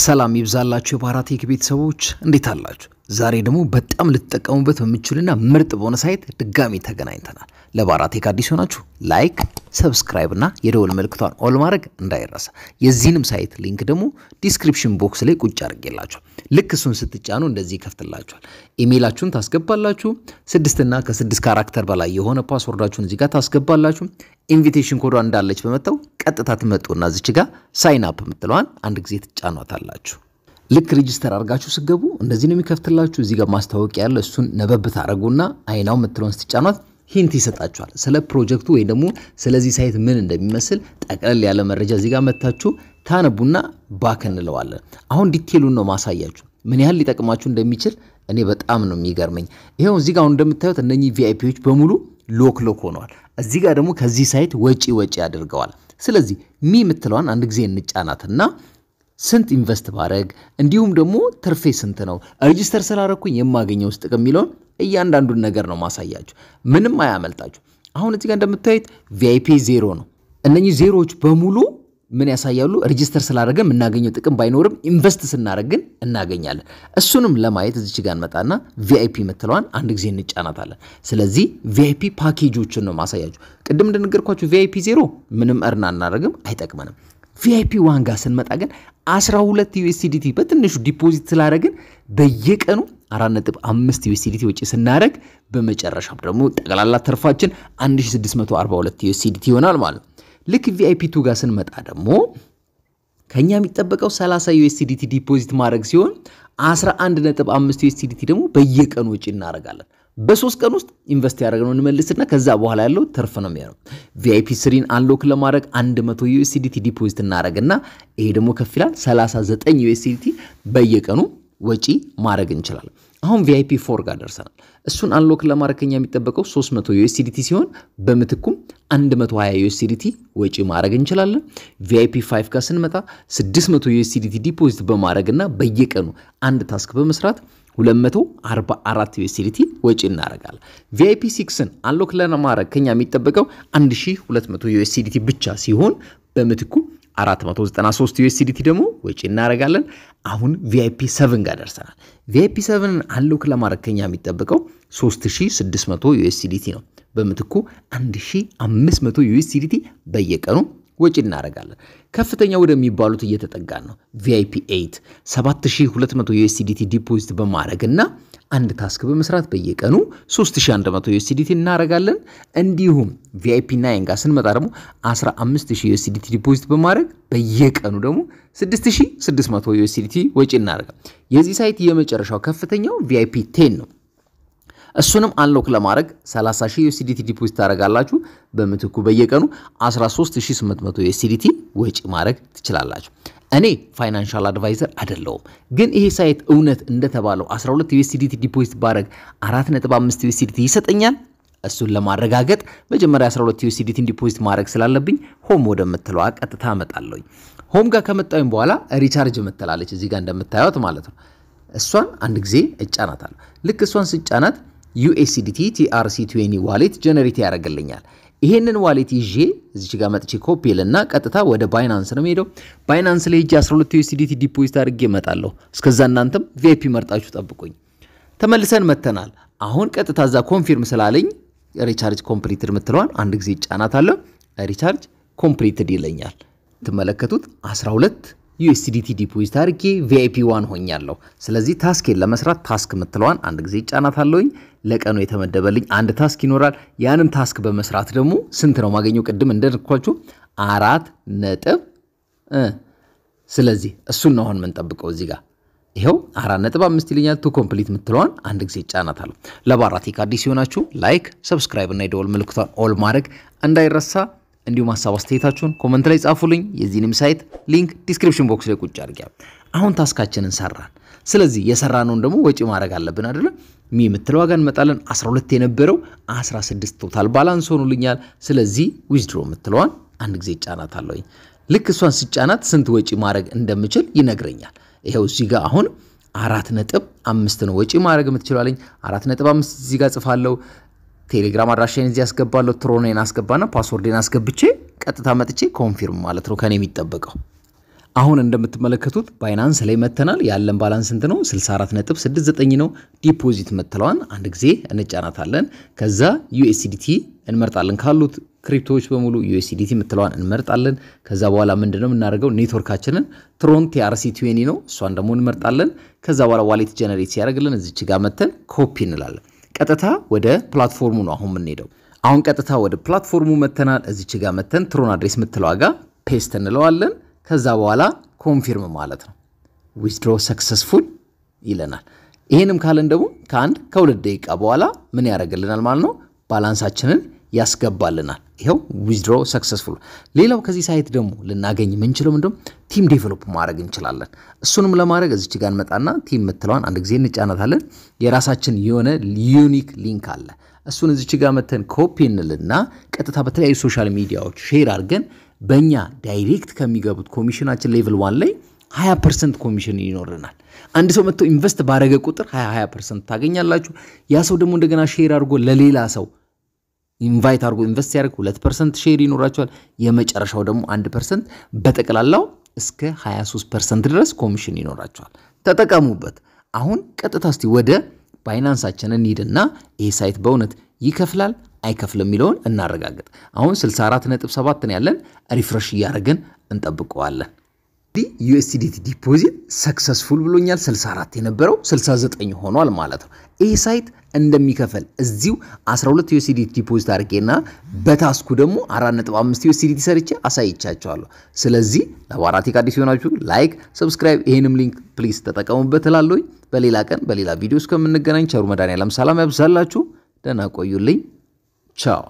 ሰላም ይብዛላችሁ የባህራት ቴክ ቤተሰቦች እንዴት አላችሁ? ዛሬ ደግሞ በጣም ልትጠቀሙበት በምችልና ምርጥ በሆነ ሳይት ድጋሚ ተገናኝተናል። ለባራቴክ አዲስ ሆናችሁ ላይክ፣ ሰብስክራይብ እና የደወል ምልክቷን ኦል ማድረግ እንዳይረሳ። የዚህንም ሳይት ሊንክ ደግሞ ዲስክሪፕሽን ቦክስ ላይ ቁጭ አድርጌላችሁ ልክ እሱን ስትጫኑ እንደዚህ ይከፍትላችኋል። ኢሜይላችሁን ታስገባላችሁ። ስድስትና ከስድስት ካራክተር በላይ የሆነ ፓስወርዳችሁን እዚህ ጋር ታስገባላችሁ። ኢንቪቴሽን ኮዷ እንዳለች በመተው ቀጥታ ትመጡና እዚች ጋር ሳይን አፕ የምትለዋን አንድ ጊዜ ትጫኗታላችሁ። ልክ ሬጂስተር አድርጋችሁ ስገቡ እንደዚህ ነው የሚከፍትላችሁ። እዚህ ጋር ማስታወቂያ ያለ እሱን ነበብ ታደርጉና አይናው ምትለውን ስትጫኗት ሂንት ይሰጣችኋል። ስለ ፕሮጀክቱ ወይም ደግሞ ስለዚህ ሳይት ምን እንደሚመስል ጠቅለል ያለ መረጃ እዚህ ጋር መታችሁ ታነቡና ባክ እንለዋለን። አሁን ዲቴሉን ነው ማሳያችሁ ምን ያህል ሊጠቅማችሁ እንደሚችል እኔ በጣም ነው የሚገርመኝ። ይኸው እዚህ ጋር አሁን እንደምታዩት እነኚህ ቪአይፒዎች በሙሉ ሎክ ሎክ ሆነዋል። እዚህ ጋር ደግሞ ከዚህ ሳይት ወጪ ወጪ አድርገዋል። ስለዚህ ሚ የምትለዋን አንድ ጊዜ እንጫናትና ስንት ኢንቨስት ባረግ እንዲሁም ደግሞ ትርፌ ስንት ነው፣ ሬጅስተር ስላረኩኝ የማገኘው ውስጥ ጥቅም የሚለውን እያንዳንዱን ነገር ነው ማሳያችሁ። ምንም አያመልጣችሁ። አሁን እዚጋ ጋር እንደምታዩት ቪአይፒ ዜሮ ነው። እነኚህ ዜሮዎች በሙሉ ምን ያሳያሉ? ሬጅስተር ስላደረገ የምናገኘው ጥቅም ባይኖርም ኢንቨስት ስናደረግ ግን እናገኛለን። እሱንም ለማየት እዚች ጋር እንመጣና ቪአይፒ የምትለዋን አንድ ጊዜ እንጫናታለን። ስለዚህ ቪአይፒ ፓኬጆችን ነው ማሳያችሁ። ቅድም እንደነገርኳችሁ ቪአይፒ ዜሮ ምንም እርና አናደረግም፣ አይጠቅመንም። ቪአይፒ ዋን ጋር ስንመጣ ግን 12 ዩኤስዲቲ በትንሹ ዲፖዚት ስላደረግን በየቀኑ 4.5 ዩኤስዲቲ ወጪ ስናደረግ በመጨረሻም ደግሞ ጠቅላላ ትርፋችን 1642 ዩኤስዲቲ ይሆናል ማለት ነው። ልክ ቪአይፒ ቱ ጋር ስንመጣ ደግሞ ከኛ የሚጠበቀው 30 ዩኤስዲቲ ዲፖዚት ማድረግ ሲሆን 11.5 ዩኤስዲቲ ደግሞ በየቀኑ ወጪ እናደርጋለን። በሶስት ቀን ውስጥ ኢንቨስት ያደረግነው እንመልስና ከዛ በኋላ ያለው ትርፍ ነው የሚሆነው። ቪአይፒ ስሪን አንሎክ ለማድረግ 100 ዩኤስዲቲ ዲፖዚት እናደረግና ይሄ ደግሞ ከፍ ይላል 39 ዩኤስዲቲ በየቀኑ ወጪ ማድረግ እንችላለን። አሁን ቪአይፒ ፎር ጋር ደርሰናል። እሱን አንሎክ ለማድረግ ከኛ የሚጠበቀው 300 ዩኤስዲቲ ሲሆን በምትኩም 120 ዩኤስዲቲ ወጪ ማድረግ እንችላለን። ቪአይፒ 5 ጋር ስንመጣ 600 ዩኤስዲቲ ዲፖዚት በማድረግና በየቀኑ አንድ ታስክ በመስራት 244 ዩኤስዲቲ ወጪ እናደርጋለን። ቪአይፒ ሲክስን አንሎክ ለማድረግ ከኛ የሚጠበቀው 1200 ዩኤስዲቲ ብቻ ሲሆን በምትኩ 493 ዩኤስዲቲ ደግሞ ወጪ እናደርጋለን። አሁን ቪአይፒ 7 ጋር ደርሰናል። ቪአይፒ 7ን አንሎክ ለማድረግ ከኛ የሚጠበቀው 3600 ዩኤስዲቲ ነው። በምትኩ 1500 ዩኤስዲቲ በየቀኑ ወጪ እናደርጋለን። ከፍተኛ ወደሚባሉት እየተጠጋን ነው። ቪአይፒ 8 7200 ዩኤስዲቲ ዲፖዚት በማድረግ እና አንድ ታስክ በመስራት በየቀኑ 3100 ዩኤስዲቲ እናደርጋለን። እንዲሁም ቪአይፒ 9 ጋር ስንመጣ ደግሞ 15000 ዩኤስዲቲ ዲፖዚት በማድረግ በየቀኑ ደግሞ 6600 ዩኤስዲቲ ወጪ እናደርጋለን። የዚህ ሳይት የመጨረሻው ከፍተኛው ቪአይፒ 10 ነው። እሱንም አንሎክ ለማድረግ 30000 ዩኤስዲቲ ዲፖዚት ታደርጋላችሁ። በምትኩ በየቀኑ 13800 ዩኤስዲቲ ወጪ ማድረግ ትችላላችሁ። እኔ ፋይናንሻል አድቫይዘር አይደለሁም፣ ግን ይሄ ሳይት እውነት እንደተባለው 12 ዩኤስዲቲ ዲፖዚት ባደረግ 4.5 ዩኤስዲቲ ይሰጠኛል። እሱን ለማረጋገጥ መጀመሪያ 12 ዩኤስዲቲን ዲፖዚት ማድረግ ስላለብኝ ሆም ወደምትለው ቀጥታ አመጣለሁኝ። ሆም ጋር ከመጣሁኝ በኋላ ሪቻርጅ ምትላለች እዚህ ጋር እንደምታዩት ማለት ነው። እሷን አንድ ጊዜ እጫናታለሁ። ልክ እሷን ስጫናት ዩኤስዲቲ ቲአርሲ ቱዌኒ ዋሌት ጀነሬት ያደርግልኛል። ይሄንን ዋሌት ይዤ እዚች ጋር መጥቼ ኮፒ ልና ቀጥታ ወደ ባይናንስ ነው ሄደው። ባይናንስ ላይ ሄጄ 12 ዩኤስዲቲ ዲፖዚት አድርጌ እመጣለሁ። እስከዛ እናንተም ቪአይፒ መርጣችሁ ጠብቁኝ። ተመልሰን መተናል። አሁን ቀጥታ እዛ ኮንፊርም ስላለኝ ሪቻርጅ ኮምፕሊትድ የምትለዋን አንድ ጊዜ ጫናት አለ። ሪቻርጅ ኮምፕሊትድ ይለኛል። ትመለከቱት 12 ዩኤስዲቲ ዲፖዚት አድርጌ ቪአይፒ ዋን ሆኛለሁ። ስለዚህ ታስኬን ለመስራት ታስክ የምትለዋን አንድ ጊዜ ይጫናታለሁኝ። ለቀኑ የተመደበልኝ አንድ ታስክ ይኖራል። ያንን ታስክ በመስራት ደግሞ ስንት ነው ማገኘው? ቅድም እንደነኳችሁ አራት ነጥብ ስለዚህ እሱን ነው አሁን የምንጠብቀው እዚህ ጋር ይኸው አራት ነጥብ አምስት ይለኛል። ቱ ኮምፕሊት የምትለዋን አንድ ጊዜ ይጫናታለሁ። ለባራቴክ አዲስ የሆናችሁ ላይክ፣ ሰብስክራይብ እና የደወል ምልክቷን ኦል ማድረግ እንዳይረሳ። እንዲሁም ሀሳብ አስተያየታችሁን ኮመንት ላይ ጻፉልኝ። የዚህንም ሳይት ሊንክ ዲስክሪፕሽን ቦክስ ላይ ቁጭ አድርጊያ። አሁን ታስካችንን ሰራን። ስለዚህ የሰራነውን ደግሞ ወጪ ማድረግ አለብን አይደለም? ሚ የምትለው ዋጋ እንመጣለን። 12 የነበረው 16 ቶታል ባላንስ ሆኑልኛል። ስለዚህ ዊዝድሮ የምትለዋን አንድ ጊዜ ጫናት አለውኝ። ልክ እሷን ስጫናት ስንት ወጪ ማድረግ እንደምችል ይነግረኛል። ይኸው እዚህ ጋር አሁን አራት ነጥብ አምስት ነው ወጪ ማድረግ የምትችላለኝ። አራት ነጥብ አምስት እዚህ ጋር ጽፋለሁ። ቴሌግራም አድራሻን እዚህ ያስገባለሁ። ትሮኔን አስገባና ፓስወርዴን አስገብቼ ቀጥታ መጥቼ ኮንፊርም ማለት ነው ከኔ የሚጠበቀው። አሁን እንደምትመለከቱት ባይናንስ ላይ መተናል። ያለን ባላንስ ስንት ነው? 64.69 ነው። ዲፖዚት መተለዋን አንድ ጊዜ እንጫናታለን። ከዛ ዩኤስዲቲ እንመርጣለን። ካሉት ክሪፕቶዎች በሙሉ ዩኤስዲቲ የምትለዋን እንመርጣለን። ከዛ በኋላ ምንድነው የምናደርገው? ኔትወርካችንን ትሮን ቲአርሲ ትዌኒ ነው፣ እሷን ደግሞ እንመርጣለን። ከዛ በኋላ ዋሌት ጀነሬት ሲያደርግልን እዚች ጋር መተን ኮፒ እንላለን። ቀጥታ ወደ ፕላትፎርሙ ነው አሁን የምንሄደው። አሁን ቀጥታ ወደ ፕላትፎርሙ መተናል። እዚች ጋር መተን ትሮን አድሬስ የምትለዋ ጋ ፔስት እንለዋለን። ከዛ በኋላ ኮንፊርም ማለት ነው። ዊዝድሮ ሰክሰስፉል ይለናል። ይህንም ካለን ደግሞ ከአንድ ከሁለት ደቂቃ በኋላ ምን ያደርግልናል ማለት ነው ባላንሳችንን ያስገባልናል። ይኸው ዊዝድሮ ሰክሰስፉል። ሌላው ከዚህ ሳይት ደግሞ ልናገኝ የምንችለው ምንድነው? ቲም ዴቨሎፕ ማድረግ እንችላለን። እሱንም ለማድረግ እዚች ጋር እንመጣና ቲም የምትለዋን አንድ ጊዜ እንጫናታለን። የራሳችን የሆነ ዩኒክ ሊንክ አለ። እሱን እዚች ጋር መተን ኮፒ እንልና ቀጥታ በተለያዩ ሶሻል ሚዲያዎች ሼር አድርገን በእኛ ዳይሬክት ከሚገቡት ኮሚሽናችን ሌቭል ዋን ላይ 20 ፐርሰንት ኮሚሽን ይኖርናል። አንድ ሰው መጥቶ ኢንቨስት ባደረገ ቁጥር 20 20 ፐርሰንት ታገኛላችሁ። ያ ሰው ደግሞ እንደገና ሼር አድርጎ ለሌላ ሰው ኢንቫይት አድርጎ ኢንቨስት ሲያደርግ ሁለት ፐርሰንት ሼር ይኖራቸዋል። የመጨረሻው ደግሞ አንድ ፐርሰንት በጠቅላላው እስከ 23 ፐርሰንት ድረስ ኮሚሽን ይኖራቸዋል። ተጠቀሙበት። አሁን ቀጥታ እስቲ ወደ ባይናንሳችን እንሂድና ይህ ሳይት በእውነት ይከፍላል አይከፍልም የሚለውን እናረጋግጥ። አሁን 64.7 ነው ያለን። ሪፍረሽ እያደረግን እንጠብቀዋለን። ዩኤስዲቲ ዲፖዚት ሰክሰስፉል ብሎኛል። 64 የነበረው 69 ሆኗል ማለት ነው። ይህ ሳይት እንደሚከፈል እዚሁ 12 ዩኤስዲቲ ዲፖዚት አድርጌና በታስኩ ደግሞ 4.5 ዩኤስዲቲ ሰርቼ አሳይቻቸዋለሁ። ስለዚህ ለባራቲክ አዲስ የሆናችሁ ላይክ፣ ሰብስክራይብ፣ ይህንም ሊንክ ፕሊስ ተጠቀሙበት እላለሁኝ። በሌላ ቀን በሌላ ቪዲዮ እስከምንገናኝ ቸሩ መድኃኔዓለም ሰላም ያብዛላችሁ። ደህና ቆዩልኝ። ቻው